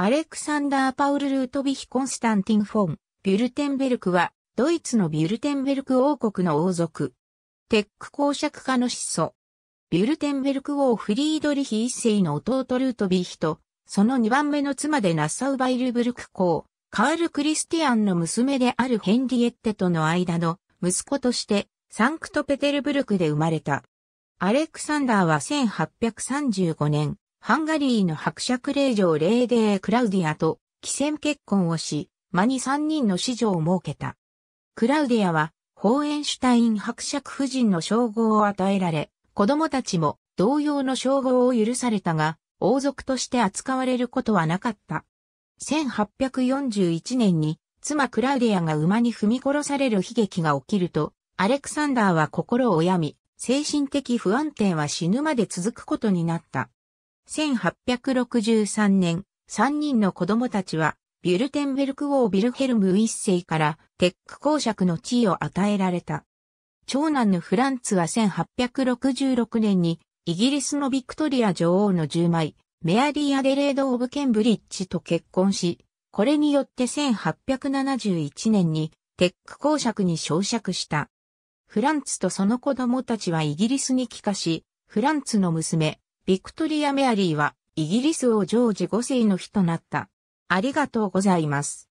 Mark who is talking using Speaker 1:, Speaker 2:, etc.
Speaker 1: アレクサンダー・パウル・ルートヴィヒ・コンスタンティン・フォン、
Speaker 2: ビュルテンベルクは、ドイツのビュルテンベルク王国の王族。テック公爵家の子祖。ビュルテンベルク王フリードリヒ一世の弟ルートヴィヒと、その二番目の妻でナッサウ・バイルブルク公、カール・クリスティアンの娘であるヘンリエッテとの間の息子として、サンクトペテルブルクで生まれた。アレクサンダーは1835年、ハンガリーの伯爵令嬢レーデー・クラウディアと既戦結婚をし、間に3人の子女を設けた。クラウディアは、ホーエンシュタイン伯爵夫人の称号を与えられ、子供たちも同様の称号を許されたが、王族として扱われることはなかった。1841年に妻クラウディアが馬に踏み殺される悲劇が起きると、アレクサンダーは心を病み、精神的不安定は死ぬまで続くことになった。1863年、3人の子供たちは、ビュルテンベルク王ビルヘルム一世からテック公爵の地位を与えられた。長男のフランツは1866年にイギリスのビクトリア女王の10枚、メアリー・アデレード・オブ・ケンブリッジと結婚し、これによって1871年にテック公爵に昇爵した。フランツとその子供たちはイギリスに帰化し、フランツの娘、ビクトリア・メアリーは、イギリ
Speaker 1: ス王ジョージ5世の日となった。ありがとうございます。